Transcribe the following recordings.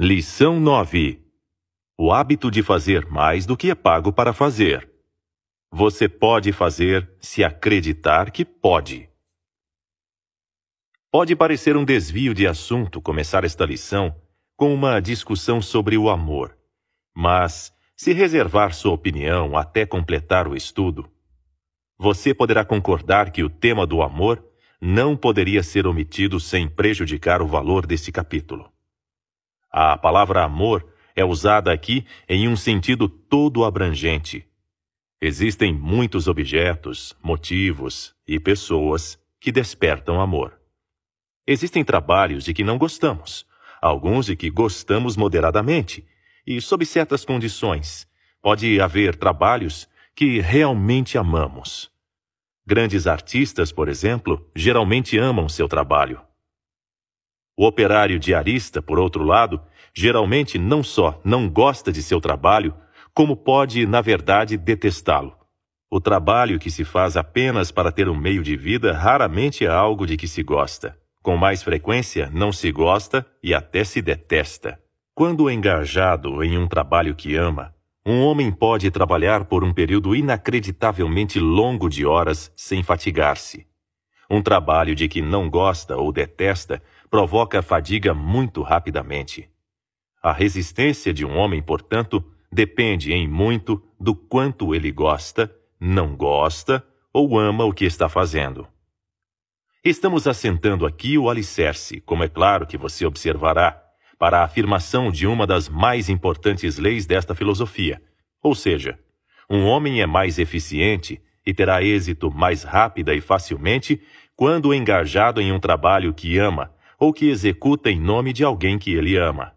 Lição 9: O hábito de fazer mais do que é pago para fazer. Você pode fazer se acreditar que pode. Pode parecer um desvio de assunto começar esta lição com uma discussão sobre o amor, mas se reservar sua opinião até completar o estudo, você poderá concordar que o tema do amor não poderia ser omitido sem prejudicar o valor deste capítulo. A palavra amor é usada aqui em um sentido todo abrangente. Existem muitos objetos, motivos e pessoas que despertam amor. Existem trabalhos de que não gostamos, alguns de que gostamos moderadamente e sob certas condições. Pode haver trabalhos que realmente amamos. Grandes artistas, por exemplo, geralmente amam seu trabalho. O operário diarista, por outro lado, geralmente não só não gosta de seu trabalho, como pode, na verdade, detestá-lo. O trabalho que se faz apenas para ter um meio de vida raramente é algo de que se gosta. Com mais frequência, não se gosta e até se detesta. Quando engajado em um trabalho que ama, um homem pode trabalhar por um período inacreditavelmente longo de horas sem fatigar-se. Um trabalho de que não gosta ou detesta provoca fadiga muito rapidamente. A resistência de um homem, portanto, depende em muito do quanto ele gosta, não gosta ou ama o que está fazendo. Estamos assentando aqui o alicerce, como é claro que você observará, para a afirmação de uma das mais importantes leis desta filosofia, ou seja, um homem é mais eficiente e terá êxito mais rápida e facilmente quando engajado em um trabalho que ama ou que executa em nome de alguém que ele ama.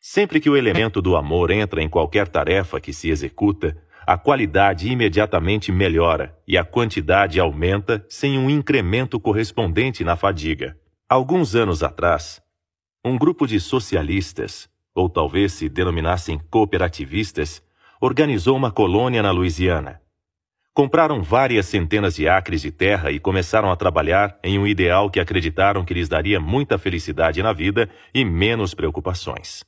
Sempre que o elemento do amor entra em qualquer tarefa que se executa, a qualidade imediatamente melhora e a quantidade aumenta sem um incremento correspondente na fadiga. Alguns anos atrás, um grupo de socialistas, ou talvez se denominassem cooperativistas, organizou uma colônia na Louisiana. Compraram várias centenas de acres de terra e começaram a trabalhar em um ideal que acreditaram que lhes daria muita felicidade na vida e menos preocupações.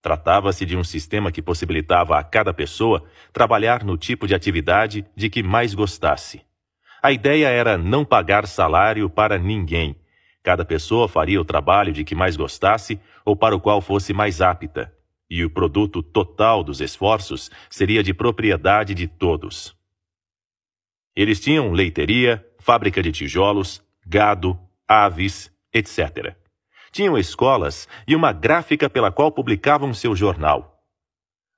Tratava-se de um sistema que possibilitava a cada pessoa trabalhar no tipo de atividade de que mais gostasse. A ideia era não pagar salário para ninguém. Cada pessoa faria o trabalho de que mais gostasse ou para o qual fosse mais apta, e o produto total dos esforços seria de propriedade de todos. Eles tinham leiteria, fábrica de tijolos, gado, aves, etc. Tinham escolas e uma gráfica pela qual publicavam seu jornal.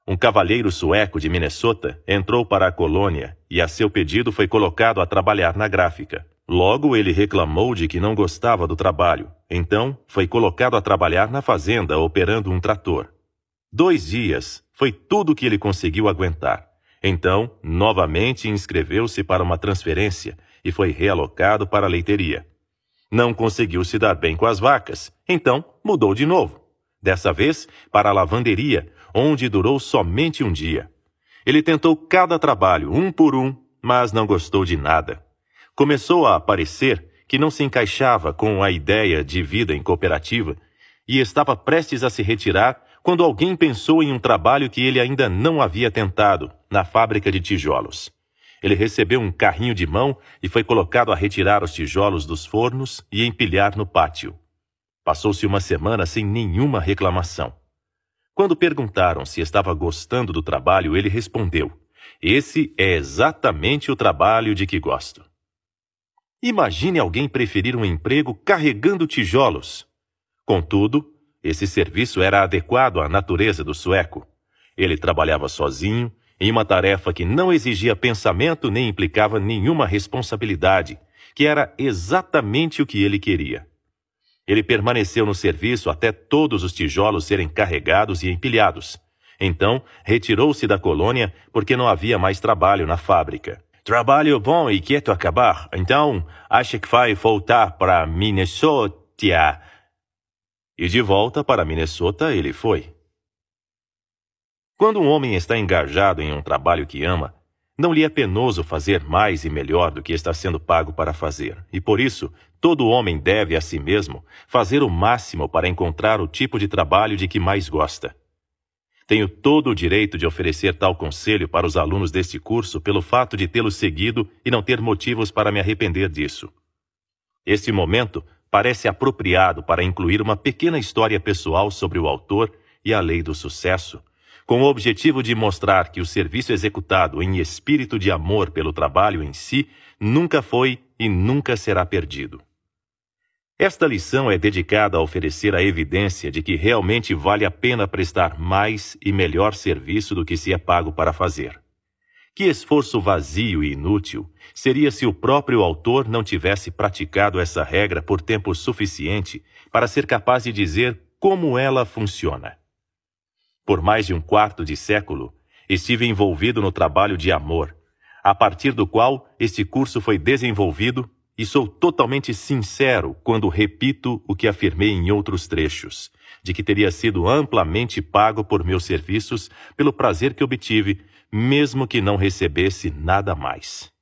Um cavalheiro sueco de Minnesota entrou para a colônia e, a seu pedido, foi colocado a trabalhar na gráfica. Logo, ele reclamou de que não gostava do trabalho, então foi colocado a trabalhar na fazenda operando um trator. Dois dias foi tudo que ele conseguiu aguentar. Então, novamente inscreveu-se para uma transferência e foi realocado para a leiteria. Não conseguiu se dar bem com as vacas, então mudou de novo. Dessa vez, para a lavanderia, onde durou somente um dia. Ele tentou cada trabalho, um por um, mas não gostou de nada. Começou a aparecer que não se encaixava com a ideia de vida em cooperativa e estava prestes a se retirar quando alguém pensou em um trabalho que ele ainda não havia tentado na fábrica de tijolos. Ele recebeu um carrinho de mão e foi colocado a retirar os tijolos dos fornos e empilhar no pátio. Passou-se uma semana sem nenhuma reclamação. Quando perguntaram se estava gostando do trabalho, ele respondeu: Esse é exatamente o trabalho de que gosto. Imagine alguém preferir um emprego carregando tijolos. Contudo, esse serviço era adequado à natureza do sueco. Ele trabalhava sozinho em uma tarefa que não exigia pensamento nem implicava nenhuma responsabilidade, que era exatamente o que ele queria. Ele permaneceu no serviço até todos os tijolos serem carregados e empilhados. Então, retirou-se da colônia porque não havia mais trabalho na fábrica. Trabalho bom e quieto acabar. Então, acha que vai voltar para Minnesota? E de volta para Minnesota ele foi. Quando um homem está engajado em um trabalho que ama, não lhe é penoso fazer mais e melhor do que está sendo pago para fazer, e por isso, todo homem deve a si mesmo fazer o máximo para encontrar o tipo de trabalho de que mais gosta. Tenho todo o direito de oferecer tal conselho para os alunos deste curso pelo fato de tê-lo seguido e não ter motivos para me arrepender disso. Este momento parece apropriado para incluir uma pequena história pessoal sobre o autor e a lei do sucesso, com o objetivo de mostrar que o serviço executado em espírito de amor pelo trabalho em si nunca foi e nunca será perdido. Esta lição é dedicada a oferecer a evidência de que realmente vale a pena prestar mais e melhor serviço do que se é pago para fazer. Que esforço vazio e inútil seria se o próprio autor não tivesse praticado essa regra por tempo suficiente para ser capaz de dizer como ela funciona. Por mais de um quarto de século, estive envolvido no trabalho de amor, a partir do qual este curso foi desenvolvido e sou totalmente sincero quando repito o que afirmei em outros trechos, de que teria sido amplamente pago por meus serviços pelo prazer que obtive, mesmo que não recebesse nada mais.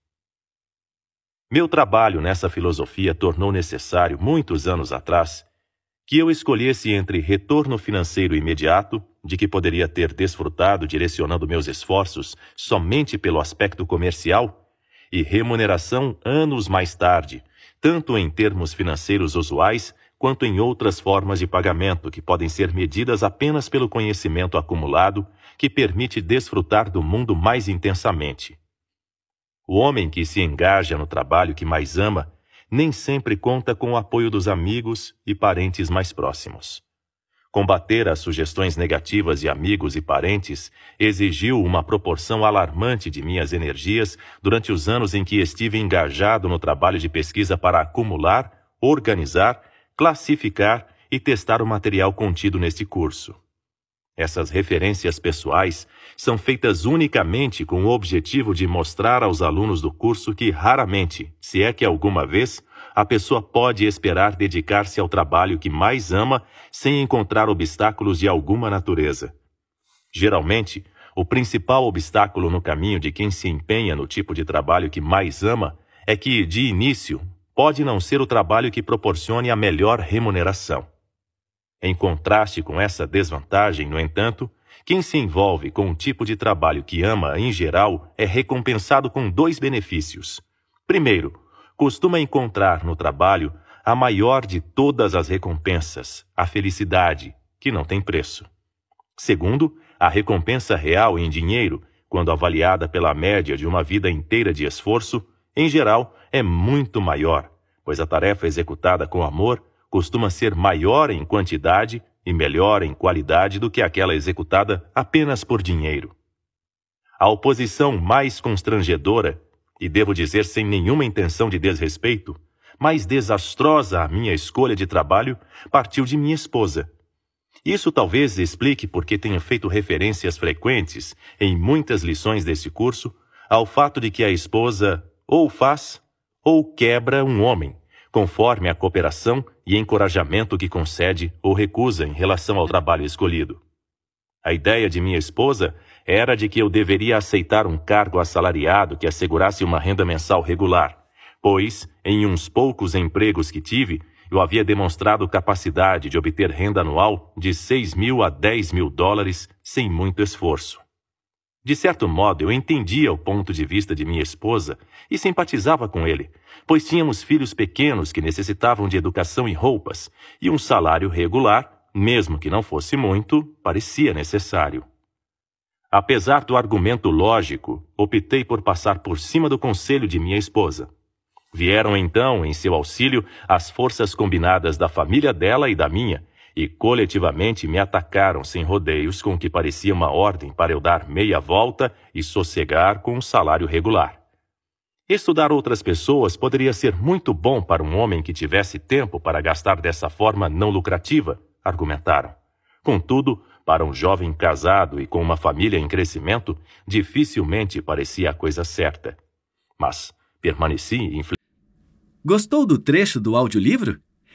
Meu trabalho nessa filosofia tornou necessário, muitos anos atrás, que eu escolhesse entre retorno financeiro imediato, de que poderia ter desfrutado direcionando meus esforços somente pelo aspecto comercial, e remuneração anos mais tarde, tanto em termos financeiros usuais quanto em outras formas de pagamento que podem ser medidas apenas pelo conhecimento acumulado, que permite desfrutar do mundo mais intensamente. O homem que se engaja no trabalho que mais ama nem sempre conta com o apoio dos amigos e parentes mais próximos. Combater as sugestões negativas de amigos e parentes exigiu uma proporção alarmante de minhas energias durante os anos em que estive engajado no trabalho de pesquisa para acumular, organizar, classificar e testar o material contido neste curso. Essas referências pessoais são feitas unicamente com o objetivo de mostrar aos alunos do curso que raramente, se é que alguma vez, a pessoa pode esperar dedicar-se ao trabalho que mais ama sem encontrar obstáculos de alguma natureza. Geralmente, o principal obstáculo no caminho de quem se empenha no tipo de trabalho que mais ama é que, de início, pode não ser o trabalho que proporcione a melhor remuneração. Em contraste com essa desvantagem, no entanto, quem se envolve com o tipo de trabalho que ama, em geral, é recompensado com dois benefícios. Primeiro, costuma encontrar no trabalho a maior de todas as recompensas, a felicidade, que não tem preço. Segundo, a recompensa real em dinheiro, quando avaliada pela média de uma vida inteira de esforço, em geral, é muito maior, pois a tarefa executada com amor costuma ser maior em quantidade e melhor em qualidade do que aquela executada apenas por dinheiro. A oposição mais constrangedora, e devo dizer sem nenhuma intenção de desrespeito, mais desastrosa à minha escolha de trabalho, partiu de minha esposa. Isso talvez explique porque tenho feito referências frequentes em muitas lições desse curso ao fato de que a esposa ou faz ou quebra um homem conforme a cooperação e encorajamento que concede ou recusa em relação ao trabalho escolhido. A ideia de minha esposa era de que eu deveria aceitar um cargo assalariado que assegurasse uma renda mensal regular, pois, em uns poucos empregos que tive, eu havia demonstrado capacidade de obter renda anual de 6 mil a 10 mil dólares sem muito esforço. De certo modo, eu entendia o ponto de vista de minha esposa e simpatizava com ele, pois tínhamos filhos pequenos que necessitavam de educação e roupas, e um salário regular, mesmo que não fosse muito, parecia necessário. Apesar do argumento lógico, optei por passar por cima do conselho de minha esposa. Vieram então em seu auxílio as forças combinadas da família dela e da minha, e coletivamente me atacaram sem rodeios com o que parecia uma ordem para eu dar meia volta e sossegar com um salário regular. Estudar outras pessoas poderia ser muito bom para um homem que tivesse tempo para gastar dessa forma não lucrativa, argumentaram. Contudo, para um jovem casado e com uma família em crescimento, dificilmente parecia a coisa certa. Mas permaneci infle... Gostou do trecho do audiolivro?